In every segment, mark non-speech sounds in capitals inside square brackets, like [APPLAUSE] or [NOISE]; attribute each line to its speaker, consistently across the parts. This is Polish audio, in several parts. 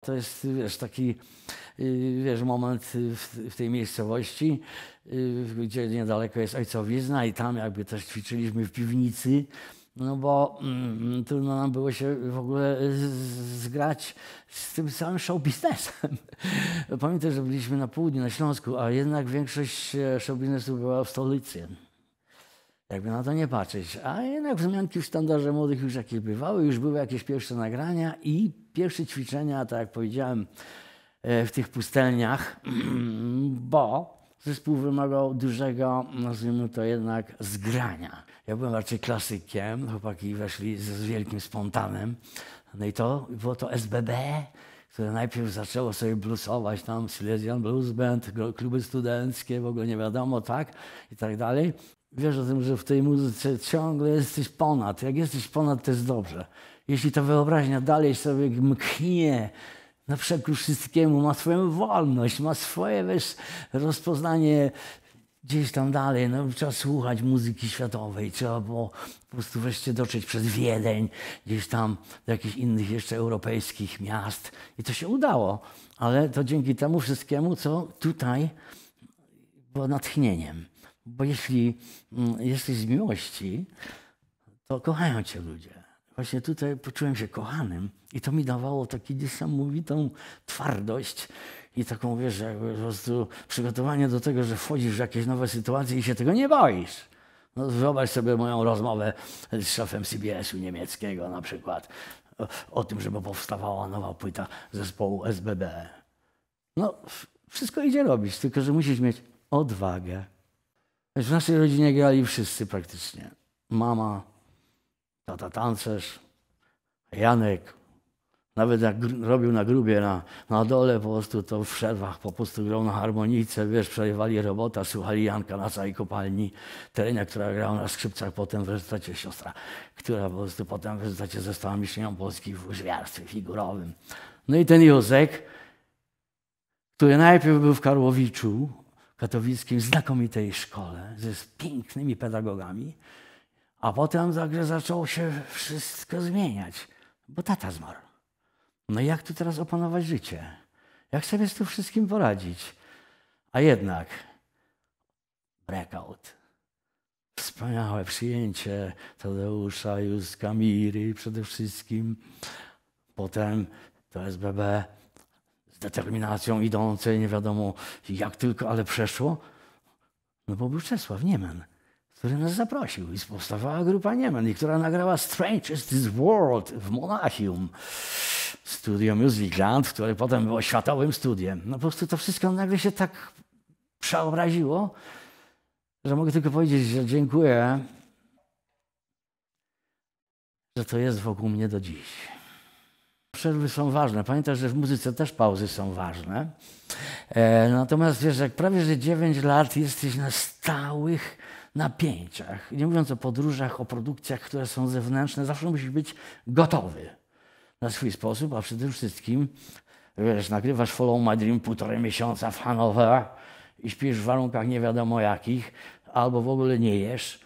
Speaker 1: To jest, wiesz, taki y, wiesz, moment y, w, w tej miejscowości, y, gdzie niedaleko jest ojcowizna i tam jakby też ćwiczyliśmy w piwnicy, no bo mm, mm trudno nam było się w ogóle zgrać z tym samym show biznesem. [LAUGHS] Pamiętam, że byliśmy na południu, na Śląsku, a jednak większość e, show biznesu była w stolicy. Jakby na to nie patrzeć. A jednak wzmianki w sztandarze młodych już jakieś bywały, już były jakieś pierwsze nagrania i pierwsze ćwiczenia, tak jak powiedziałem, e, w tych pustelniach, [CLEARS THROAT] bo zespół wymagał dużego, nazwijmy to jednak, zgrania. Ja byłem raczej klasykiem, chłopaki weszli z, z wielkim spontanem. No i to było to SBB, które najpierw zaczęło sobie bluesować, tam Silesian Blues Band, kluby studenckie, w ogóle nie wiadomo, tak i tak dalej. Wiesz o tym, że w tej muzyce ciągle jesteś ponad. Jak jesteś ponad, to jest dobrze jeśli ta wyobraźnia dalej sobie mknie na przekór wszystkiemu, ma swoją wolność, ma swoje wiesz, rozpoznanie gdzieś tam dalej, no, trzeba słuchać muzyki światowej, trzeba było po prostu wreszcie dotrzeć przez Wiedeń, gdzieś tam do jakichś innych jeszcze europejskich miast. I to się udało, ale to dzięki temu wszystkiemu, co tutaj było natchnieniem. Bo jeśli mm, jesteś z miłości, to kochają cię ludzie właśnie tutaj poczułem się kochanym i to mi dawało taką niesamowitą twardość i taką, wiesz, jakby po prostu przygotowanie do tego, że wchodzisz w jakieś nowe sytuacje i się tego nie boisz. No, wyobraź sobie moją rozmowę z szefem CBS-u niemieckiego na przykład o, o tym, żeby powstawała nowa płyta zespołu SBB. No, wszystko idzie robić, tylko że musisz mieć odwagę. W naszej rodzinie grali wszyscy praktycznie. Mama, no tata tancerz, Janek, nawet jak robił na grubie na, na dole, po prostu to w przerwach po prostu grał na harmonice, wiesz, przerywali robota, słuchali Janka na całej kopalni, terenia, która grała na skrzypcach, potem w rezultacie siostra, która po prostu potem w rezultacie została mistrzynią Polski w żwiarstwie figurowym. No i ten Józek, który najpierw był w Karłowiczu katowickim, znakomitej szkole, ze z pięknymi pedagogami, a potem także się wszystko zmieniać, bo tata zmarł. No i jak tu teraz opanować życie? Jak sobie z tym wszystkim poradzić? A jednak breakout. Wspaniałe przyjęcie Tadeusza, Józka, Miry przede wszystkim. Potem to SBB z determinacją idące, nie wiadomo jak tylko, ale przeszło. No bo był Czesław Niemen który nas zaprosił. I powstawała grupa Niemen, która nagrała Strange is this World w Monachium. Studio Musicland, które potem było światowym studiem. No po prostu to wszystko nagle się tak przeobraziło, że mogę tylko powiedzieć, że dziękuję, że to jest wokół mnie do dziś. Przerwy są ważne. Pamiętaj, że w muzyce też pauzy są ważne. E, natomiast wiesz, jak prawie że 9 lat jesteś na stałych napięciach. Nie mówiąc o podróżach, o produkcjach, które są zewnętrzne, zawsze musisz być gotowy na swój sposób, a przede wszystkim, wiesz, nagrywasz Follow My Dream półtorej miesiąca w Hanower i śpisz w warunkach nie wiadomo jakich, albo w ogóle nie jesz,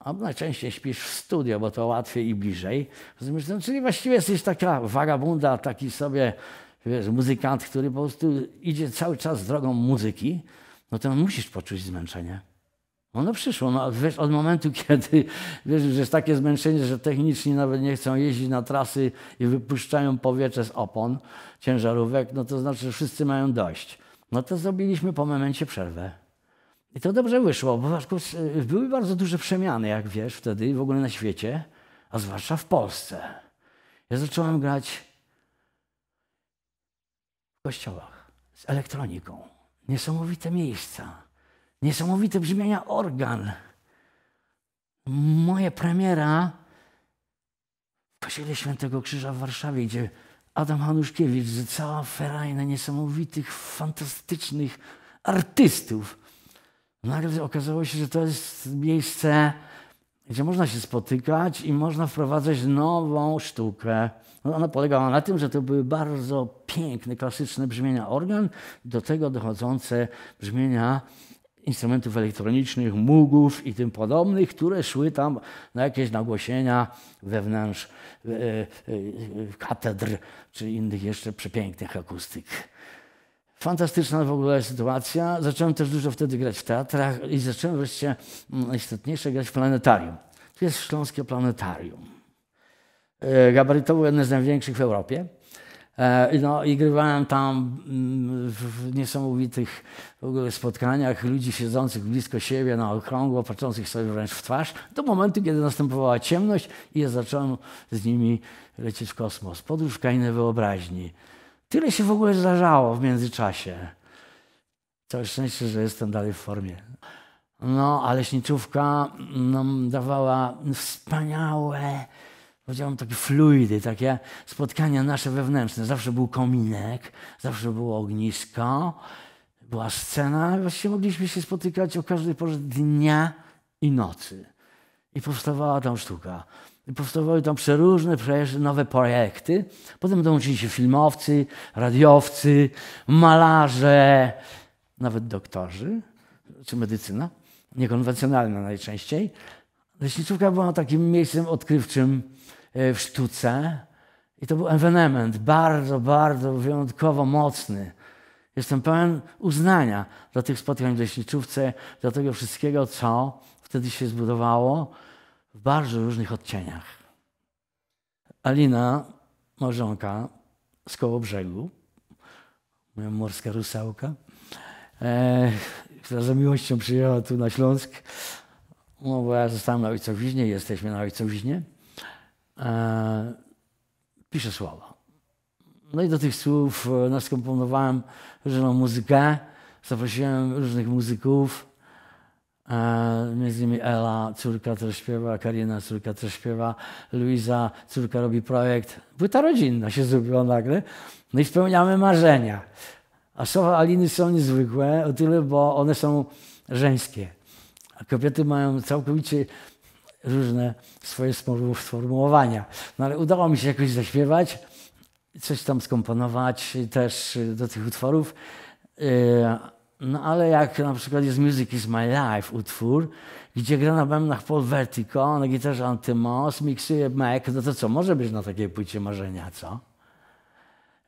Speaker 1: a najczęściej śpisz w studio, bo to łatwiej i bliżej. Rozumiesz? No, czyli właściwie jesteś taka warabunda, taki sobie wiesz, muzykant, który po prostu idzie cały czas drogą muzyki, no to musisz poczuć zmęczenie. Ono no przyszło. No, wiesz, od momentu, [LAUGHS] kiedy wiesz, że jest takie zmęczenie, że techniczni nawet nie chcą jeździć na trasy i wypuszczają powietrze z opon ciężarówek, no to znaczy, że wszyscy mają dość. No to zrobiliśmy po momencie przerwę. I to dobrze wyszło, bo y, były bardzo duże przemiany, jak wiesz, wtedy w ogóle na świecie, a zwłaszcza w Polsce. Ja zacząłem grać w kościołach z elektroniką. Niesamowite miejsca. Niesamowite brzmienia organ. Moje premiera w Kościele Świętego Krzyża w Warszawie, gdzie Adam Hanuszkiewicz, cała ferajna niesamowitych, fantastycznych artystów. No nagle okazało się, że to jest miejsce, gdzie można się spotykać i można wprowadzać nową sztukę. No ona polegała na tym, że to były bardzo piękne, klasyczne brzmienia organ, do tego dochodzące brzmienia instrumentów elektronicznych, mógów i tym podobnych, które szły tam na jakieś nagłośnienia wewnątrz e, e, e, katedr czy innych jeszcze przepięknych akustyk. Fantastyczna w ogóle sytuacja. Zacząłem też dużo wtedy grać w teatrach i zacząłem wreszcie mm, najistotniejsze grać w planetarium. To jest Śląskie Planetarium. Gabarytowo jedne z największych w Europie. E, no i grywałem tam mm, w niesamowitych w ogóle spotkaniach ludzi siedzących blisko siebie na okrągło, patrzących sobie wręcz w twarz, do momentu, kiedy następowała ciemność i ja zacząłem z nimi lecieć w kosmos. Podróż w wyobraźni. Tyle się w ogóle zdarzało w międzyczasie. Całe szczęście, że jestem dalej w formie. No, a leśniczówka no, dawała wspaniałe Powiedziałbym takie fluidy, takie spotkania nasze wewnętrzne. Zawsze był kominek, zawsze było ognisko, była scena. Właściwie mogliśmy się spotykać o każdej porze dnia i nocy. I powstawała tam sztuka. I powstawały tam przeróżne, przeróżne nowe projekty. Potem dołączyli się filmowcy, radiowcy, malarze, nawet doktorzy, czy medycyna, niekonwencjonalna najczęściej. Leśniczówka była takim miejscem odkrywczym e, w sztuce i to był ewenement bardzo, bardzo wyjątkowo mocny. Jestem pełen uznania dla tych spotkań w leśniczówce, dla tego wszystkiego, co wtedy się zbudowało w bardzo różnych odcieniach. Alina, małżonka z koło brzegu, moja morska rusałka, e, która za miłością przyjechała tu na Śląsk, no bo ja zostałem na ojcowiźnie, jesteśmy na ojcowiźnie, e, piszę słowa. No i do tych słów e, no, skomponowałem różną muzykę, zaprosiłem różnych muzyków, e, między innymi Ela, córka też śpiewa, Karina, córka też śpiewa, Luiza, córka robi projekt. Płyta rodzinna się zrobiła nagle. No i spełniamy marzenia. A słowa Aliny są niezwykłe o tyle, bo one są żeńskie. A kobiety mają całkowicie różne swoje sformułowania. No ale udało mi się jakoś zaśpiewać, coś tam skomponować też do tych utworów. E, no ale jak na przykład jest Music is My Life utwór, gdzie gra na bębnach Paul Vertigo, na gitarze Antymos, miksuje Mac, no to co, może być na takiej płycie marzenia, co?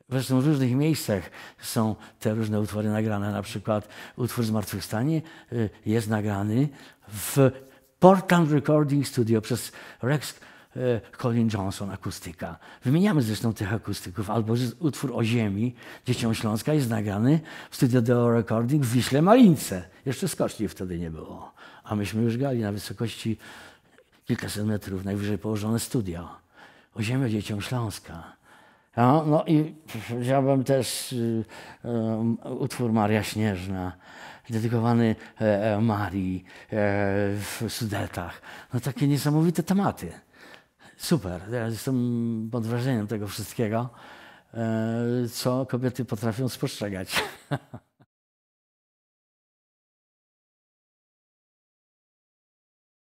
Speaker 1: Zresztą w różnych miejscach są te różne utwory nagrane. Na przykład utwór Zmartwychwstanie y, jest nagrany w Portland Recording Studio przez Rex y, Colin Johnson, akustyka. Wymieniamy zresztą tych akustyków. Albo utwór o ziemi Dzieciom Śląska jest nagrany w Studio Deo Recording w Wiśle Malince. Jeszcze skoczni wtedy nie było. A myśmy już grali na wysokości kilkaset metrów, najwyżej położone studio. O Ziemi, Dzieciom Śląska. No, no i wziąłem też um, utwór Maria Śnieżna, dedykowany e, e, Marii e, w Sudetach. No takie niesamowite tematy. Super, ja jestem pod wrażeniem tego wszystkiego, e, co kobiety potrafią spostrzegać. [LAUGHS]